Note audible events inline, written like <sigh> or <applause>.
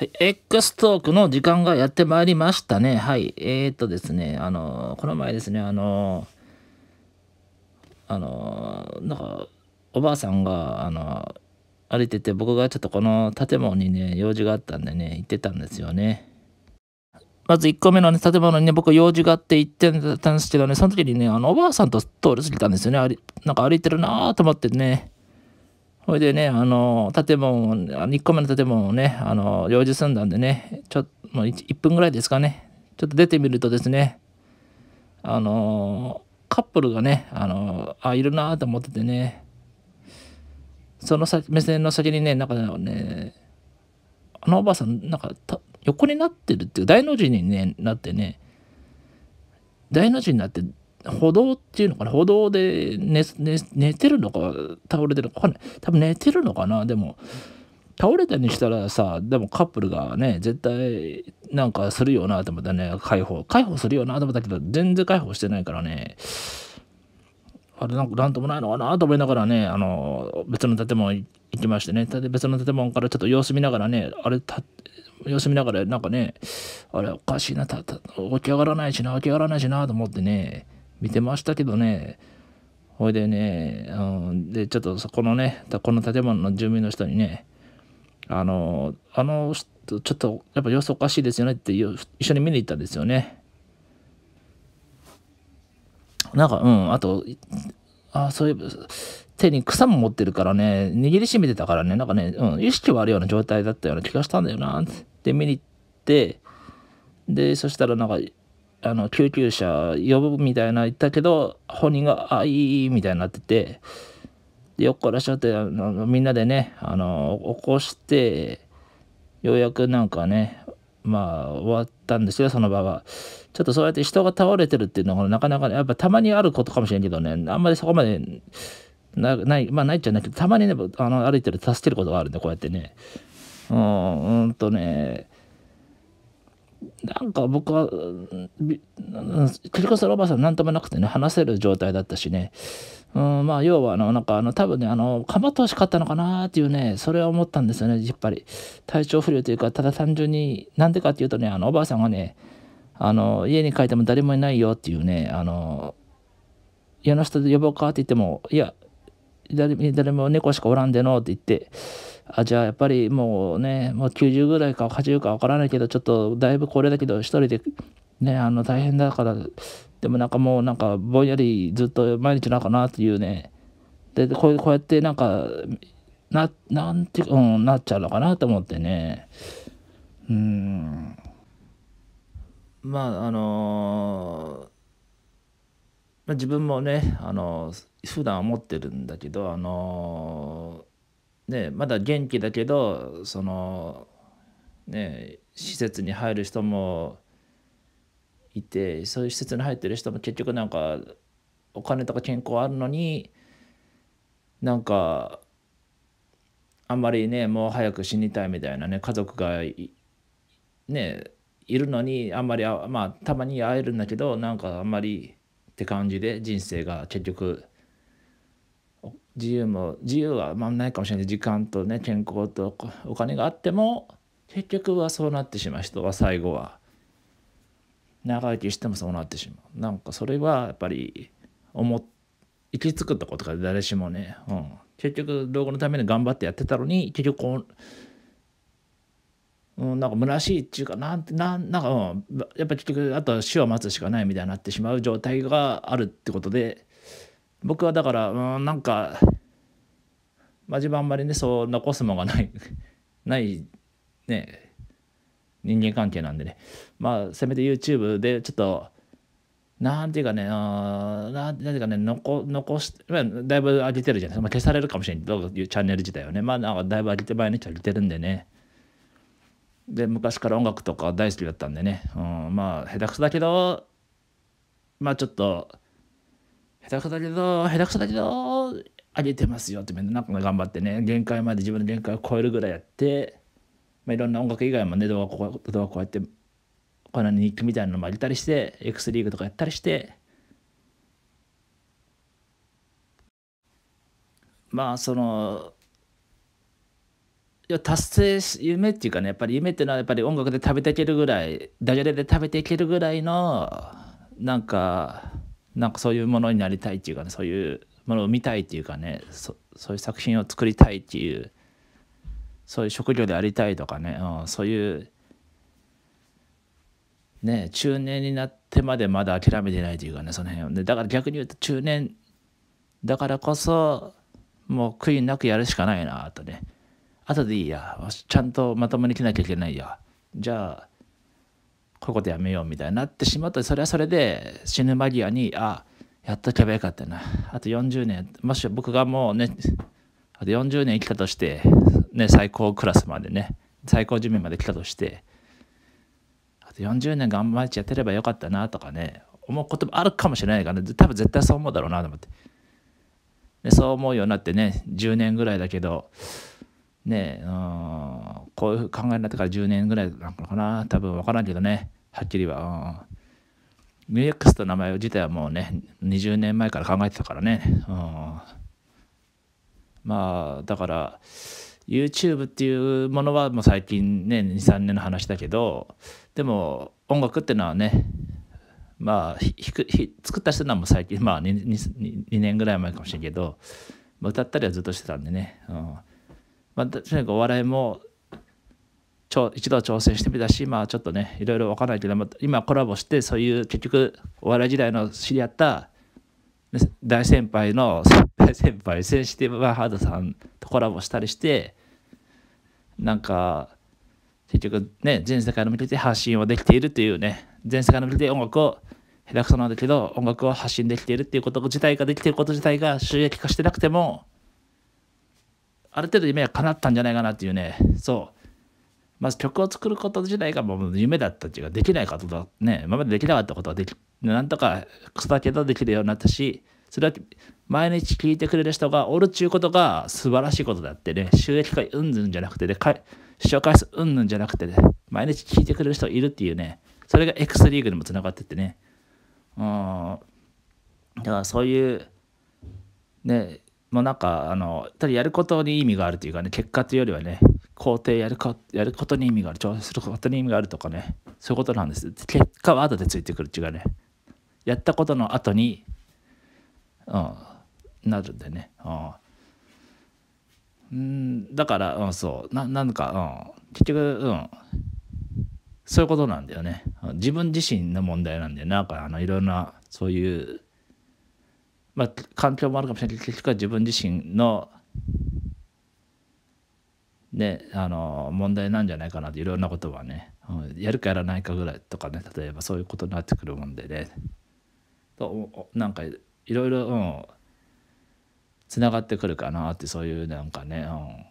はい、X トークの時間がやってまいりましたね。はい。えー、っとですね、あの、この前ですね、あの、あの、なんか、おばあさんが、あの、歩いてて、僕がちょっとこの建物にね、用事があったんでね、行ってたんですよね。まず1個目の、ね、建物にね、僕用事があって行ってたんですけどね、その時にね、あの、おばあさんと通り過ぎたんですよね。なんか歩いてるなぁと思ってね。ほいでねあの建物1個目の建物をねあの用事済んだんでねちょっともう 1, 1分ぐらいですかねちょっと出てみるとですねあのカップルがねあのあいるなと思っててねその先目線の先にねなんかねあのおばあさんなんか横になってるっていう大の字に、ね、なってね大の字になって歩道っていうのかな歩道で寝てるのか倒れてるのか分かんない多分寝てるのかなでも倒れたにしたらさでもカップルがね絶対なんかするよなと思ったね解放解放するよなと思ったけど全然解放してないからねあれなんか何ともないのかなと思いながらねあの別の建物行きましてね別の建物からちょっと様子見ながらねあれた様子見ながらなんかねあれおかしいなたた起き上がらないしな起き上がらないしなと思ってね見てましたけどねほいでね、うん、でちょっとそこのねこの建物の住民の人にねあのあの人ちょっとやっぱ様子おかしいですよねって一緒に見に行ったんですよねなんかうんあとあそういえば手に草も持ってるからね握りしめてたからねなんかね、うん、意識はあるような状態だったような気がしたんだよなって見に行ってでそしたらなんかあの救急車呼ぶみたいな言ったけど本人が「あいい」みたいになってて横からしゃってあのみんなでねあの起こしてようやくなんかねまあ終わったんですよその場は。ちょっとそうやって人が倒れてるっていうのがなかなか、ね、やっぱたまにあることかもしれんけどねあんまりそこまでなないまあないっちゃないけどたまにねあの歩いてる助けることがあるんでこうやってねうんうんとねなんか僕は、繰り越せるおばあさんなんともなくてね、話せる状態だったしね、うん、まあ、要は、あの、なんか、あの、多分ね、あの、かまってほしかったのかなっていうね、それは思ったんですよね、やっぱり。体調不良というか、ただ単純に、なんでかっていうとね、あの、おばあさんがね、あの、家に帰っても誰もいないよっていうね、あの、家の人で呼ぼうかって言っても、いや、誰誰も猫しかおらんでのって言って、あじゃあやっぱりもうねもう90ぐらいか80か分からないけどちょっとだいぶこれだけど一人でねあの大変だからでもなんかもうなんかぼんやりずっと毎日なんかなっていうねでこうこうやってなんかななんて、うん、なっちゃうのかなと思ってねうんまああのー、まあ、自分もねあのー、普段は持ってるんだけどあのーね、まだ元気だけどその、ね、施設に入る人もいてそういう施設に入ってる人も結局なんかお金とか健康あるのになんかあんまりねもう早く死にたいみたいなね家族がねいるのにあんまりまあたまに会えるんだけどなんかあんまりって感じで人生が結局自由も自由はまあないかもしれない時間とね健康とお金があっても結局はそうなってしまう人は最後は長生きしてもそうなってしまうなんかそれはやっぱり思行き着くとことか誰しもね、うん、結局老後のために頑張ってやってたのに結局こううん、なんか虚しいっていうかなんなんなんか、うん、やっぱ結局あとは死を待つしかないみたいになってしまう状態があるってことで僕はだからうんなんか真面目あんまりねそう残すものがない <laughs> ないね人間関係なんでねまあせめて YouTube でちょっとなんていうかね、あなんていうかね、残残して、まあ、だいぶ上げてるじゃないですか。まあ、消されるかもしれない。どういうチャンネル自体はね。まあ、なんかだいぶ上げて、前毎日上げてるんでね。で、昔から音楽とか大好きだったんでね。うん、まあ、下手くそだけど、まあ、ちょっと、下手くそだけど、下手くそだけど、上げてますよってみんな頑張ってね、限界まで自分の限界を超えるぐらいやって、まあ、いろんな音楽以外もね、動画こう動画こうやって、この日記みたいなのもあげたりして、X リーグとかやったりして、まあそのいや達成し夢っていうかねやっぱり夢っていうのはやっぱり音楽で食べていけるぐらいダジャレで食べていけるぐらいのなんかなんかそういうものになりたいっていうかねそういうものを見たいっていうかねそういう作品を作りたいっていうそういう職業でありたいとかね、うん、そういうね中年になってまでまだ諦めてないというかねその辺をねだから逆に言うと中年だからこそもう悔いなくやるしかないなとね後でいいやちゃんとまともに来なきゃいけないやじゃあこういうことやめようみたいになってしまっとそれはそれで死ぬ間際にあやっとけばよかったなあと40年もし僕がもうねあと40年生きたとして、ね、最高クラスまでね最高寿命まで来たとしてあと40年頑張ってやってればよかったなとかね思うこともあるかもしれないから、ね、多分絶対そう思うだろうなと思ってでそう思うようになってね10年ぐらいだけどねうん、こういう考えになってから10年ぐらいなのかな多分分からんけどねはっきりは、うん、UX と名前自体はもうね20年前から考えてたからね、うん、まあだから YouTube っていうものはもう最近ね23年の話だけどでも音楽っていうのはねまあひくひ作った人はも最近まあ 2, 2, 2, 年ぐらい前かもしれんけど歌ったりはずっとしてたんでね、うんまあ、とにかくお笑いもちょ一度挑戦してみたし、まあ、ちょっとねいろいろ分からないけど、まあ、今コラボしてそういう結局お笑い時代の知り合った大先輩の大先輩センシティブ・バーハードさんとコラボしたりしてなんか結局ね全世界の向けて発信をできているというね全世界の向けて音楽を下手くそなんだけど音楽を発信できているっていうこと自体ができていること自体が収益化してなくてもある程度夢は叶ったんじゃないかなっていうね、そう。まず曲を作ること自体がもう夢だったっていうか、できないことだ、ね、今までできなかったことはでき、なんとか草けどできるようになったし、それは毎日聴いてくれる人がおるっちゅうことが素晴らしいことだってね、収益化うんぬんじゃなくてね、視聴回数うんぬんじゃなくてね、毎日聴いてくれる人いるっていうね、それが X リーグにもつながってってね、うん、だからそういう、ね、もうなんかあのただやることに意味があるというかね結果というよりはね工程やるかやることに意味がある調整することに意味があるとかねそういうことなんです結果は後でついてくる違うねやったことの後にうんなるんでねうんだからうんそうななんかうん結局うんそういうことなんだよね自分自身の問題なんだよなんかあのいろんなそういうまあ、環境もあるかもしれないけど結局は自分自身のねあの問題なんじゃないかなといろんなことはね、うん、やるかやらないかぐらいとかね例えばそういうことになってくるもんでねとなんかいろいろうんつながってくるかなってそういうなんかね、うん